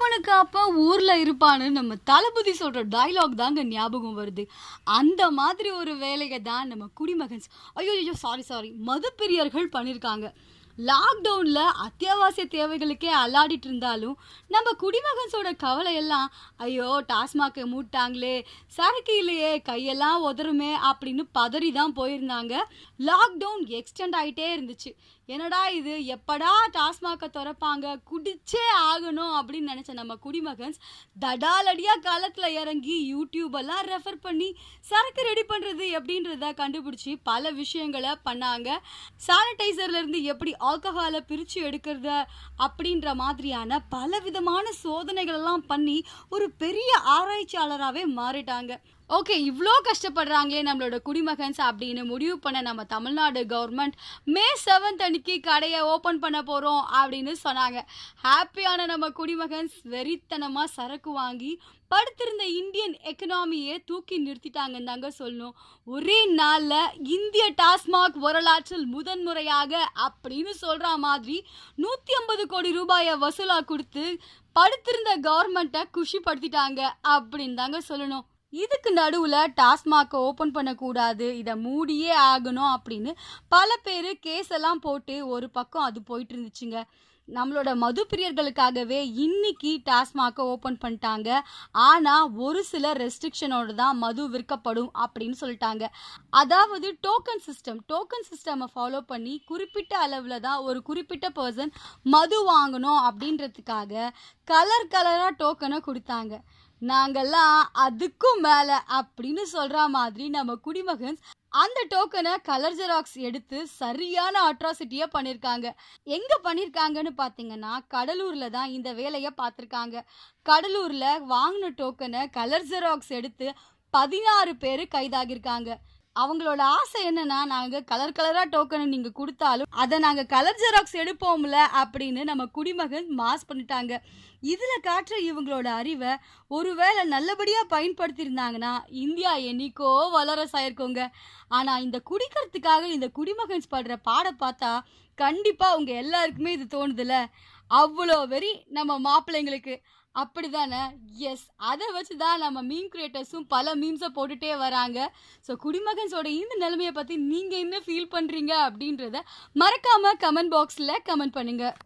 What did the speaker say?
அப்பனுக்கு அப்ப ஊரில் இருப்பான்னு நம்ம தளபதி சொல்கிற டைலாக் தாங்க ஞாபகம் வருது அந்த மாதிரி ஒரு வேலையை தான் நம்ம குடிமகன்ஸ் ஐயோ ஐயோ சாரி சாரி மதுப்பிரியர்கள் பண்ணியிருக்காங்க லாக்டவுனில் அத்தியாவசிய தேவைகளுக்கே அல்லாடிட்டு இருந்தாலும் நம்ம குடிமகன்ஸோட கவலை எல்லாம் ஐயோ டாஸ்மாக்கை மூட்டாங்களே சரக்கு இல்லையே கையெல்லாம் உதருமே அப்படின்னு பதறி தான் போயிருந்தாங்க லாக்டவுன் எக்ஸ்டெண்ட் ஆகிட்டே இருந்துச்சு என்னடா இது எப்படா டாஸ்மாக்கை திறப்பாங்க குடிச்சே ஆகணும் அப்படின்னு நினச்ச நம்ம குடிமகன்ஸ் தடாலடியாக காலத்தில் இறங்கி யூடியூபெல்லாம் ரெஃபர் பண்ணி சரக்கு ரெடி பண்ணுறது எப்படின்றத கண்டுபிடிச்சி பல விஷயங்களை பண்ணாங்க சானிடைசர்லேருந்து எப்படி ஆல்கஹாலை பிரித்து எடுக்கிறத அப்படின்ற மாதிரியான பலவிதமான சோதனைகள் எல்லாம் பண்ணி ஒரு பெரிய ஆராய்ச்சியாளராகவே மாறிட்டாங்க ஓகே இவ்வளோ கஷ்டப்படுறாங்களே நம்மளோட குடிமகன்ஸ் அப்படின்னு முடிவு பண்ண நம்ம தமிழ்நாடு கவர்மெண்ட் மே செவன்த் அன்னைக்கு கடையை ஓப்பன் பண்ண போகிறோம் அப்படின்னு சொன்னாங்க ஹாப்பியான நம்ம குடிமகன்ஸ் வெறித்தனமாக சரக்கு வாங்கி படுத்திருந்த இந்தியன் எக்கனாமியை தூக்கி நிறுத்திட்டாங்கன்னு தாங்க சொல்லணும் ஒரே நாளில் இந்திய டாஸ்மாக் வரலாற்றில் முதன்முறையாக அப்படின்னு சொல்கிற மாதிரி நூற்றி ஐம்பது கோடி ரூபாயை வசூலாக கொடுத்து படுத்திருந்த கவர்மெண்ட்டை குஷிப்படுத்திட்டாங்க அப்படின்னு தாங்க சொல்லணும் இதுக்கு நடுவில் டாஸ்மாகை ஓப்பன் பண்ணக்கூடாது இதை மூடியே ஆகணும் அப்படின்னு பல பேர் கேஸ் எல்லாம் போட்டு ஒரு பக்கம் அது போயிட்டு இருந்துச்சுங்க நம்மளோட மது பிரியர்களுக்காகவே இன்னைக்கு டாஸ்மாகை ஓப்பன் பண்ணிட்டாங்க ஆனால் ஒரு சில ரெஸ்ட்ரிக்ஷனோடு தான் மது விற்கப்படும் அப்படின்னு சொல்லிட்டாங்க அதாவது டோக்கன் சிஸ்டம் டோக்கன் சிஸ்டமை ஃபாலோ பண்ணி குறிப்பிட்ட அளவில் தான் ஒரு குறிப்பிட்ட பர்சன் மது வாங்கணும் அப்படின்றதுக்காக கலர் கலராக டோக்கனை கொடுத்தாங்க நாங்கள்லாம் அதுக்கும் மேலே அப்படின்னு சொல்கிற மாதிரி நம்ம குடிமகன் அந்த டோக்கனை கலர் ஜெராக்ஸ் எடுத்து சரியான அட்ராசிட்டியாக பண்ணியிருக்காங்க எங்கே பண்ணியிருக்காங்கன்னு பார்த்தீங்கன்னா கடலூரில் தான் இந்த வேலையை பார்த்துருக்காங்க கடலூரில் வாங்கின டோக்கனை கலர் ஜெராக்ஸ் எடுத்து பதினாறு பேர் கைதாகியிருக்காங்க அவங்களோட ஆசை என்னன்னா நாங்கள் கலர் கலராக டோக்கன் நீங்கள் கொடுத்தாலும் அதை நாங்கள் கலர் ஜெராக்ஸ் எடுப்போம்ல அப்படின்னு நம்ம குடிமகன் மாஸ் பண்ணிட்டாங்க இதில் காட்டுற இவங்களோட அறிவை ஒருவேளை நல்லபடியாக பயன்படுத்தியிருந்தாங்கன்னா இந்தியா என்னைக்கோ வளரஸ் ஆயிருக்கோங்க ஆனால் இந்த குடிக்கிறதுக்காக இந்த குடிமகன்ஸ் பாடுற பாட பார்த்தா கண்டிப்பாக உங்க எல்லாருக்குமே இது தோணுதுல்ல அவ்வளோ வெறி நம்ம மாப்பிள்ளைங்களுக்கு அப்படிதானே எஸ் அதை வச்சு தான் நம்ம மீம் கிரியேட்டர்ஸும் பல மீம்ஸை போட்டுகிட்டே வராங்க ஸோ குடிமகன்ஸோட இந்த நிலைமையை பற்றி நீங்கள் என்ன ஃபீல் பண்ணுறீங்க அப்படின்றத மறக்காமல் கமெண்ட் பாக்ஸில் கமெண்ட் பண்ணுங்கள்